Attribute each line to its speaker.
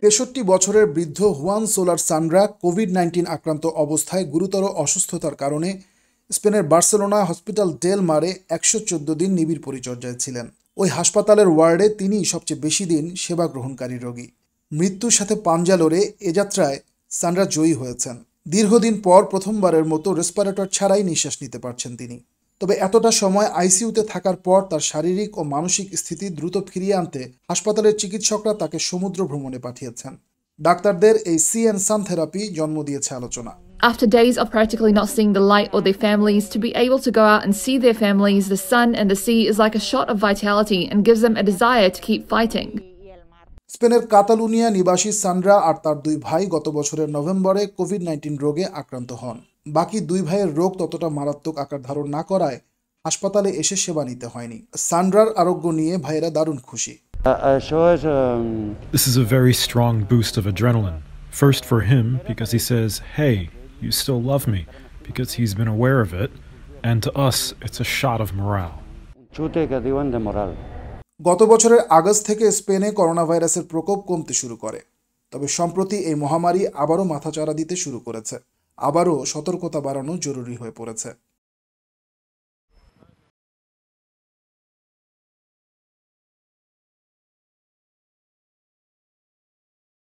Speaker 1: তেষট্টি বছরের বৃদ্ধ হুয়ান সোলার সানরা কোভিড নাইন্টিন আক্রান্ত অবস্থায় গুরুতর অসুস্থতার কারণে স্পেনের বার্সেলোনা হসপিটাল ডেল মারে একশো দিন নিবিড় পরিচর্যায় ছিলেন ওই হাসপাতালের ওয়ার্ডে তিনি সবচেয়ে বেশি দিন সেবা গ্রহণকারী রোগী মৃত্যুর সাথে পাঞ্জা লড়ে এ যাত্রায় সানরা জয়ী হয়েছেন দীর্ঘদিন পর প্রথমবারের মতো রেসপারেটর ছাড়াই নিঃশ্বাস নিতে পারছেন তিনি তবে এতটা সময় আইসিউতে থাকার পর তার শারীরিক ও মানসিক স্থিতি দ্রুত ফিরিয়ে আনতে হাসপাতালের চিকিৎসকরা তাকে সমুদ্র ভ্রমণে পাঠিয়েছেন ডাক্তারদের এই সি অ্যান্ড সান থেরাপি জন্ম দিয়েছে আলোচনা
Speaker 2: After days of practically not seeing the light or their families, to be able to go out and see their families, the sun and the sea is like a shot of vitality and gives them a desire to keep fighting.
Speaker 1: স্পেনের কাতালুনিয়া নিবাসী Sandra আর তার দুই ভাই গত বছরের নভেম্বরে Covid nineteen রোগে আক্রান্ত হন বাকি দুই ভাইয়ের রোগ ততটা মারাত্মক আকার ধারণ না করায় হাসপাতালে এসে সেবা নিতে হয়নি সান্ড্রার আরোগ্য নিয়ে ভাইয়েরা দারুণ খুশি
Speaker 3: This is a very strong boost of adrenaline. First for him, because he says, hey, you still love me, because he's been aware of it, and to us, it's a shot of morale.
Speaker 1: গত বছরের August থেকে স্পেনে corona ভাইরাসের প্রকোপ কমতে শুরু করে তবে সম্প্রতি এই মহামারী আবারও মাথাচাড়া দিতে শুরু করেছে আবারও সতর্কতা বাড়ানো জরুরি হয়ে পড়েছে